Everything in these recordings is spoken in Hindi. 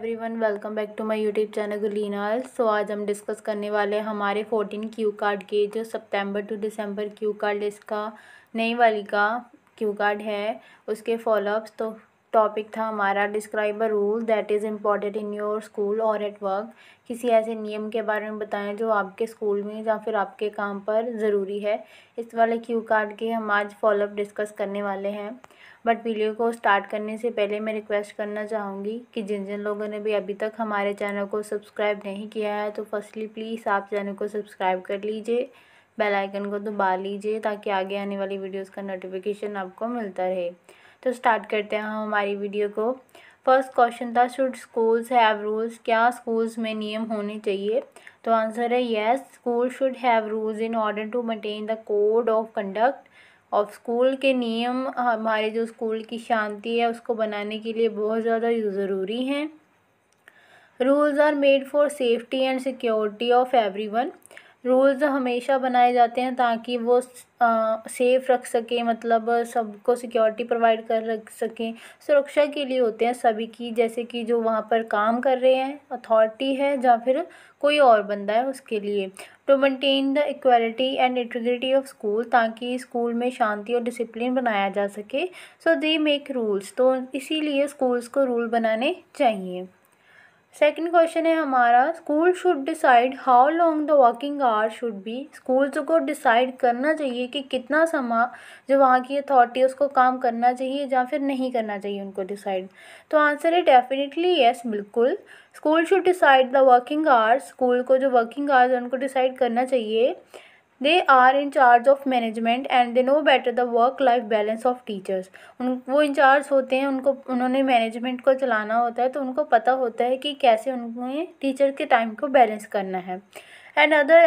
every everyone welcome back to my YouTube channel गुलीनाल सो आज हम डिस्कस करने वाले हमारे फोर्टीन क्यू कार्ड के जो September to December cue card इसका नई वाली का क्यू कार्ड है उसके फॉलोअप्स तो टॉपिक था हमारा describe a rule that is important in your school or at work किसी ऐसे नियम के बारे में बताएं जो आपके स्कूल में या फिर आपके काम पर ज़रूरी है इस वाले क्यू कार्ड के हम आज फॉलोअप डिस्कस करने वाले हैं बट वीडियो को स्टार्ट करने से पहले मैं रिक्वेस्ट करना चाहूँगी कि जिन जिन लोगों ने भी अभी तक हमारे चैनल को सब्सक्राइब नहीं किया है तो फर्स्टली प्लीज़ आप चैनल को सब्सक्राइब कर लीजिए बेल आइकन को दबा लीजिए ताकि आगे आने वाली वीडियोस का नोटिफिकेशन आपको मिलता रहे तो स्टार्ट करते हैं हम हमारी वीडियो को फर्स्ट क्वेश्चन था शुड स्कूल्स हैव रूल्स क्या स्कूल्स में नियम होने चाहिए तो आंसर है yes school should have rules in order to maintain the code of conduct of school के नियम हमारे जो स्कूल की शांति है उसको बनाने के लिए बहुत ज़्यादा ज़रूरी हैं rules are made for safety and security of everyone rules हमेशा बनाए जाते हैं ताकि वो सेफ़ रख सकें मतलब सबको सिक्योरिटी प्रोवाइड कर रख सकें सुरक्षा के लिए होते हैं सभी की जैसे कि जो वहाँ पर काम कर रहे हैं अथॉरिटी है या फिर कोई और बंदा है उसके लिए to maintain the equality and integrity of school ताकि स्कूल में शांति और डिसिप्लिन बनाया जा सके सो दे मेक रूल्स तो इसीलिए स्कूल्स को रूल बनाने चाहिए सेकेंड क्वेश्चन है हमारा school should decide how long the working hour should be schools को डिसाइड करना चाहिए कि कितना समा जो वहाँ की अथॉरिटी उसको काम करना चाहिए या फिर नहीं करना चाहिए उनको डिसाइड तो आंसर है डेफिनेटली येस बिल्कुल school should decide the working hours school को जो वर्किंग आवर्स उनको डिसाइड करना चाहिए they are in charge of management and they know better the work life balance of teachers उन वो इंचार्ज होते हैं उनको उन्होंने मैनेजमेंट को चलाना होता है तो उनको पता होता है कि कैसे उनको टीचर के टाइम को बैलेंस करना है and other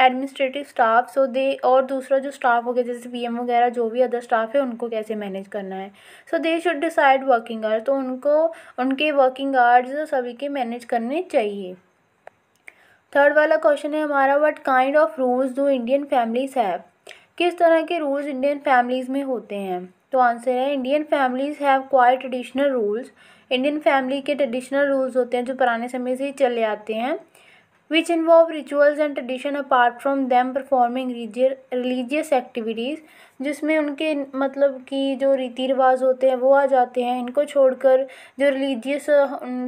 administrative staff so they और दूसरा जो स्टाफ हो गया जैसे पी एम वगैरह जो भी अदर स्टाफ है उनको कैसे मैनेज करना है so they should decide working hours तो उनको उनके वर्किंग आवर्स सभी के मैनेज करने चाहिए थर्ड वाला क्वेश्चन है हमारा what kind of rules do Indian families have किस तरह के रूल्स इंडियन फैमिलीज़ में होते हैं तो आंसर है Indian families have quite traditional rules Indian family के ट्रेडिशनल रूल्स होते हैं जो पुराने समय से ही चले आते हैं which involve rituals and tradition apart from them performing religious activities जिसमें उनके मतलब कि जो रीति रिवाज होते हैं वो आ जाते हैं इनको छोड़कर जो रिलीजियस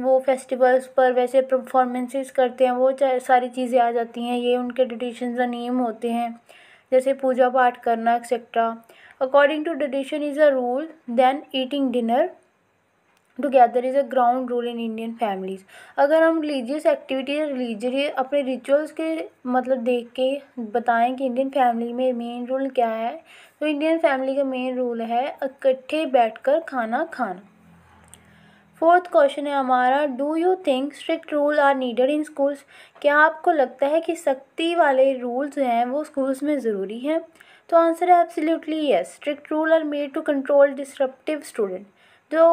वो फेस्टिवल्स पर वैसे परफॉर्मेंसेस करते हैं वो सारी चीज़ें आ जाती हैं ये उनके ट्रेडिशन और नियम होते हैं जैसे पूजा पाठ करना etcetera according to tradition is a rule then eating dinner together is a ground rule in Indian families अगर हम रिलीजियस एक्टिविटी या रिलीजियस अपने रिचुअल्स के मतलब देख के बताएं कि इंडियन फैमिली में मेन रूल क्या है तो इंडियन फैमिली का मेन रूल है इकट्ठे बैठकर खाना खाना फोर्थ क्वेश्चन है हमारा do you think strict rule are needed in schools क्या आपको लगता है कि सख्ती वाले रूल्स हैं वो स्कूल्स में ज़रूरी हैं तो आंसर है absolutely yes strict rule are made to control disruptive student जो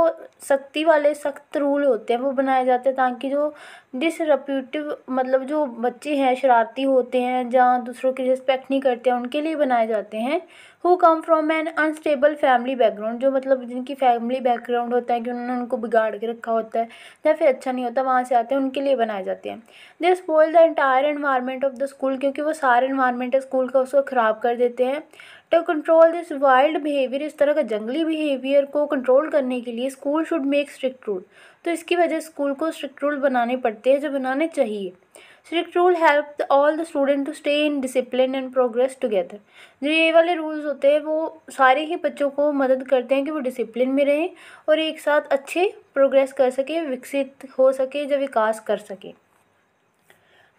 सख्ती वाले सख्त रूल होते हैं वो बनाए जाते हैं ताकि जो डिसरप्यूटिव मतलब जो बच्चे हैं शरारती होते हैं जहाँ दूसरों की रिस्पेक्ट नहीं करते हैं उनके लिए बनाए जाते हैं who come from an unstable family background जो मतलब जिनकी फैमिली बैकग्राउंड होता है कि उन्होंने उनको बिगाड़ के रखा होता है या फिर अच्छा नहीं होता वहाँ से आते हैं उनके लिए बनाए जाते हैं they spoil the entire environment of the school क्योंकि वो सारे इन्वायरमेंट है स्कूल का उसको ख़राब कर देते हैं to control this wild behaviour इस तरह का जंगली बिहेवियर को कंट्रोल करने के लिए school should make strict rule तो इसकी वजह स्कूल को स्ट्रिक्ट रूल बनाने पड़ते हैं जो बनाने चाहिए strict rule help all the student to stay in discipline and progress together जो ये वाले रूल्स होते हैं वो सारे ही बच्चों को मदद करते हैं कि वो डिसिप्लिन में रहें और एक साथ अच्छे प्रोग्रेस कर सके विकसित हो सके या विकास कर सके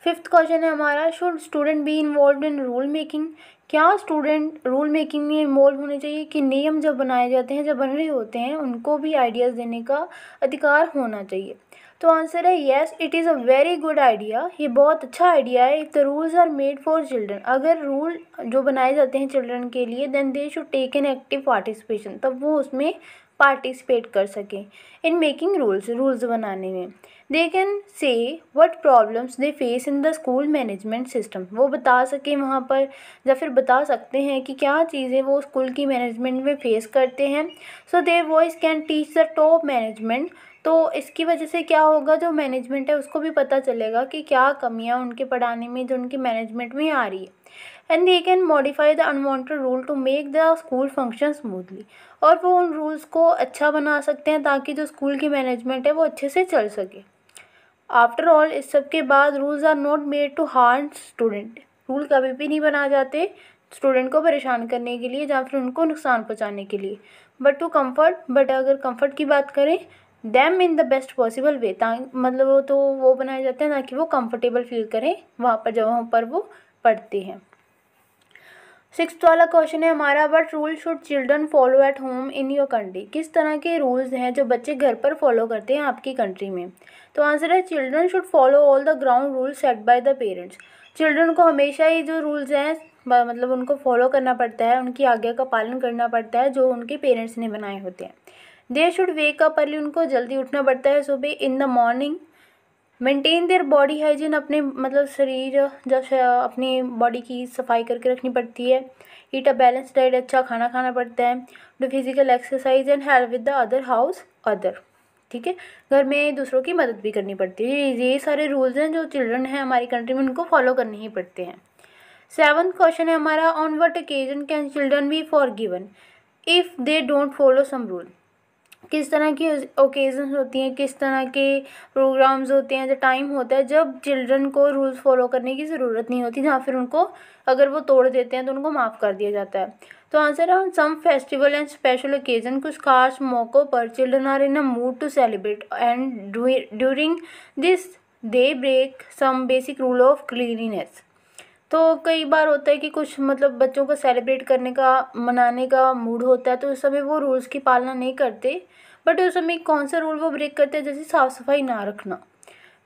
फिफ्थ क्वेश्चन है हमारा should student be involve in rule making क्या स्टूडेंट रूल मेकिंग में इन्वॉल्व होने चाहिए कि नियम जब बनाए जाते हैं जब बन रहे होते हैं उनको भी आइडियाज़ देने का अधिकार होना चाहिए तो आंसर है yes it is a very good idea ये बहुत अच्छा आइडिया है if the rules are made for children अगर रूल जो बनाए जाते हैं चिल्ड्रन के लिए then they should take an active participation तब वो उसमें पार्टिसिपेट कर सकें इन मेकिंग रूल्स रूल्स बनाने में they can say what problems they face in the school management system वो बता सके वहाँ पर या फिर बता सकते हैं कि क्या चीज़ें वो स्कूल की मैनेजमेंट में फ़ेस करते हैं so their voice can teach the top management तो इसकी वजह से क्या होगा जो मैनेजमेंट है उसको भी पता चलेगा कि क्या कमियाँ उनके पढ़ाने में जो उनकी मैनेजमेंट में आ रही है and they can modify the unwanted rule to make the school function smoothly और वो उन रूल्स को अच्छा बना सकते हैं ताकि जो स्कूल की मैनेजमेंट है वो अच्छे से चल सके आफ्टर ऑल इस सब के बाद rules are not made to harm student rule कभी भी नहीं बनाए जाते स्टूडेंट को परेशान करने के लिए या फिर उनको नुकसान पहुँचाने के लिए बट टू कम्फर्ट बट अगर कम्फर्ट की बात करें them in the best possible way मतलब वो तो वो बनाए जाते हैं ताकि वो कम्फर्टेबल फील करें वहाँ पर जगहों पर वो पड़ती है सिक्स वाला क्वेश्चन है हमारा what rule should children follow at home in your country किस तरह के रूल्स हैं जो बच्चे घर पर फॉलो करते हैं आपकी कंट्री में तो आंसर है children should follow all the ground rule set by the parents children को हमेशा ही जो रूल्स हैं मतलब उनको फॉलो करना पड़ता है उनकी आज्ञा का पालन करना पड़ता है जो उनके पेरेंट्स ने बनाए होते हैं they should wake up early उनको जल्दी उठना पड़ता है सुबह in the morning maintain their body hygiene अपने मतलब शरीर जब अपनी बॉडी की सफाई करके रखनी पड़ती है ईट अ बैलेंस डाइट अच्छा खाना खाना पड़ता है do physical exercise and help with the other house other ठीक है घर में दूसरों की मदद भी करनी पड़ती है ये सारे रूल्स हैं जो चिल्ड्रन हैं हमारी कंट्री में उनको फॉलो करने ही पड़ते हैं सेवन क्वेश्चन है हमारा on what occasion can children be forgiven if they don't follow some rule किस तरह की ओकेज़न होती हैं किस तरह के प्रोग्राम्स होते हैं जो टाइम होता है जब चिल्ड्रन को रूल्स फॉलो करने की ज़रूरत नहीं होती जहाँ फिर उनको अगर वो तोड़ देते हैं तो उनको माफ़ कर दिया जाता है तो आंसर है some festival and special occasion कुछ खास मौक़ों पर children are in a mood to celebrate and during this they break some basic rule of cleanliness तो कई बार होता है कि कुछ मतलब बच्चों को सेलिब्रेट करने का मनाने का मूड होता है तो उस समय वो रूल्स की पालना नहीं करते बट उस समय कौन सा रूल वो ब्रेक करते हैं जैसे साफ़ सफाई ना रखना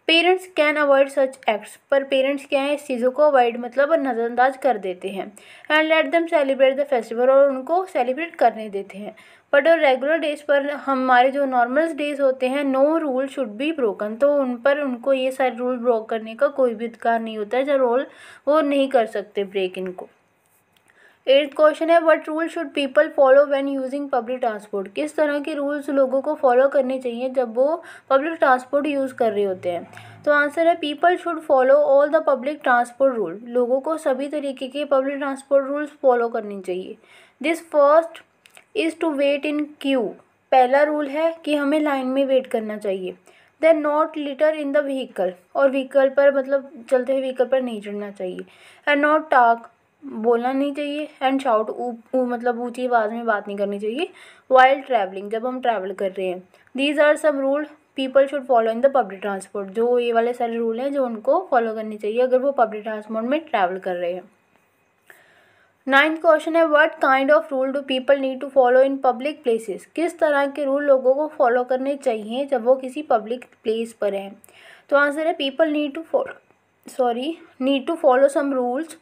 parents can avoid such acts पर पेरेंट्स क्या है इस चीज़ों को अवॉइड मतलब नज़रअंदाज कर देते हैं and let them celebrate the festival और उनको सेलिब्रेट करने देते हैं बट और रेगुलर डेज पर हमारे जो नॉर्मल डेज होते हैं no rule should be broken तो उन पर उनको ये सारे रूल ब्रोक करने का कोई भी अधिकार नहीं होता है जो रोल वो नहीं कर सकते ब्रेक इनको एट्थ क्वेश्चन है what rule should people follow when using public transport किस तरह के रूल्स लोगों को फॉलो करने चाहिए जब वो पब्लिक ट्रांसपोर्ट यूज़ कर रहे होते हैं तो आंसर है people should follow all the public transport rule लोगों को सभी तरीके के पब्लिक ट्रांसपोर्ट रूल्स फॉलो करनी चाहिए this first is to wait in queue पहला रूल है कि हमें लाइन में वेट करना चाहिए then not litter in the vehicle और व्हीकल पर मतलब चलते हुए व्हीकल पर नहीं चढ़ना चाहिए एंड नॉट टाक बोलना नहीं चाहिए एंड शाउट मतलब ऊँची आवाज़ में बात नहीं करनी चाहिए वाइल्ड ट्रैवलिंग जब हम ट्रैवल कर रहे हैं these are some rule people should follow in the public transport जो ये वाले सारे रूल हैं जो उनको फॉलो करनी चाहिए अगर वो पब्लिक ट्रांसपोर्ट में ट्रैवल कर रहे हैं नाइन्थ क्वेश्चन है what kind of rule do people need to follow in public places किस तरह के रूल लोगों को फॉलो करने चाहिए जब वो किसी पब्लिक प्लेस पर हैं तो आंसर है people need to follow sorry need to follow some rules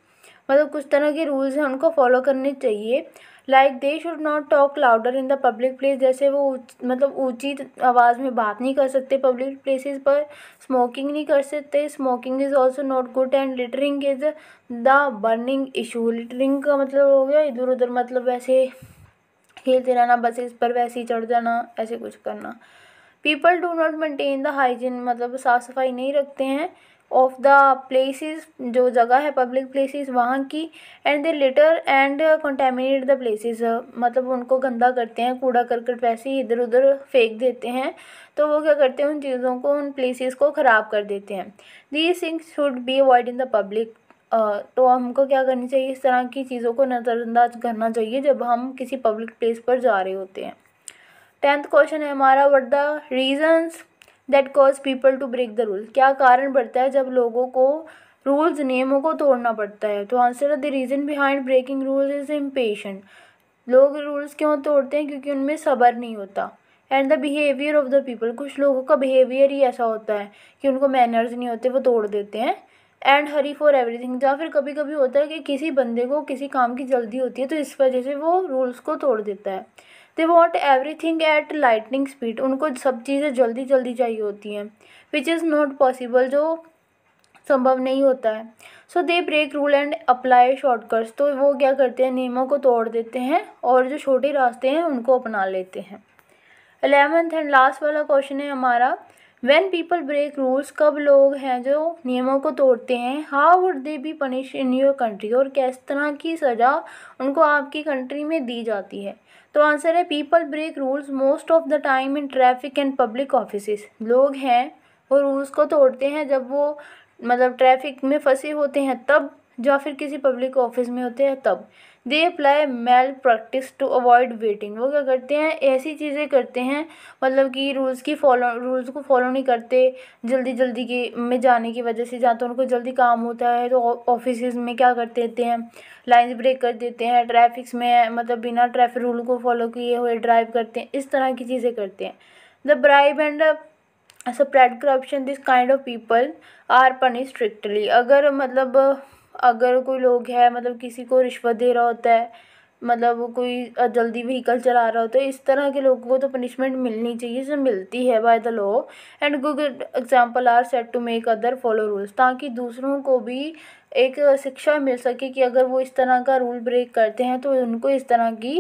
मतलब कुछ तरह के रूल्स हैं उनको फॉलो करने चाहिए like they should not talk louder in the public place जैसे वो मतलब ऊँची आवाज़ में बात नहीं कर सकते पब्लिक प्लेसेस पर स्मोकिंग नहीं कर सकते smoking is also not good and littering is the burning issue littering का मतलब हो गया इधर उधर मतलब वैसे खेलते रहना बसेस पर वैसे ही चढ़ जाना ऐसे कुछ करना people do not maintain the hygiene मतलब साफ़ सफाई नहीं रखते हैं ऑफ द प्लेसिस जो जगह है पब्लिक प्लेसिस वहाँ की and they litter and contaminate the place मतलब उनको गंदा करते हैं कूड़ा करकट वैसे ही इधर उधर फेंक देते हैं तो वो क्या करते हैं उन चीज़ों को उन प्लेसिस को ख़राब कर देते हैं these things should be avoid in the public तो हमको क्या करनी चाहिए इस तरह की चीज़ों को नज़रअंदाज करना चाहिए जब हम किसी पब्लिक प्लेस पर जा रहे होते हैं टेंथ क्वेश्चन है हमारा what the reasons that cause people to break the rule क्या कारण बढ़ता है जब लोगों को रूल्स नियमों को तोड़ना पड़ता है तो answer the reason behind breaking rules is impatience लोग रूल्स क्यों तोड़ते हैं क्योंकि उनमें सबर नहीं होता and the behaviour of the people कुछ लोगों का बिहेवियर ही ऐसा होता है कि उनको मैनर्स नहीं होते वो तोड़ देते हैं एंड हरी फॉर एवरीथिंग या फिर कभी कभी होता है कि किसी बंदे को किसी काम की जल्दी होती है तो इस वजह से वो रूल्स को तोड़ देता है they want everything at lightning speed उनको सब चीज़ें जल्दी जल्दी चाहिए होती हैं विच इज़ नॉट पॉसिबल जो संभव नहीं होता है so they break rule and apply shortcuts तो वो क्या करते हैं नियमों को तोड़ देते हैं और जो छोटे रास्ते हैं उनको अपना लेते हैं अलेवेंथ एंड लास्ट वाला क्वेश्चन है हमारा वेन पीपल ब्रेक रूल्स कब लोग हैं जो नियमों को तोड़ते हैं how would they be punish in your country और किस तरह की सज़ा उनको आपकी कंट्री में दी जाती है तो आंसर है people break rules most of the time in traffic and public office लोग हैं वो रूल्स को तोड़ते हैं जब वो मतलब ट्रैफिक में फंसे होते हैं तब या फिर किसी पब्लिक ऑफिस में होते हैं तब they apply malpractice to avoid waiting वो क्या करते हैं ऐसी चीज़ें करते हैं मतलब कि रूल्स की फॉलो रूल्स को फॉलो नहीं करते जल्दी जल्दी के में जाने की वजह से जहाँ तो उनको जल्दी काम होता है तो ऑफिस में क्या कर देते हैं लाइन्स ब्रेक कर देते हैं ट्रैफिक्स में मतलब बिना ट्रैफिक रूल को फॉलो किए हुए ड्राइव करते हैं इस तरह की चीज़ें करते हैं the bribe and spread corruption this kind of people are punish strictly अगर मतलब अगर कोई लोग है मतलब किसी को रिश्वत दे रहा होता है मतलब वो कोई जल्दी व्हीकल चला रहा होता है इस तरह के लोगों को तो पनिशमेंट मिलनी चाहिए जो मिलती है by the law and good example are set to make other follow rules ताकि दूसरों को भी एक शिक्षा मिल सके कि अगर वो इस तरह का रूल ब्रेक करते हैं तो उनको इस तरह की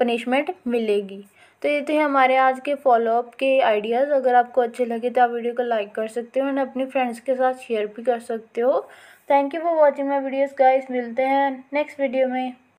पनिशमेंट मिलेगी तो ये थे हमारे आज के फॉलोअप के आइडियाज़ अगर आपको अच्छे लगे तो आप वीडियो को लाइक कर सकते हो एंड अपने फ्रेंड्स के साथ शेयर भी कर सकते हो thank you for watching my videos guys मिलते हैं नेक्स्ट वीडियो में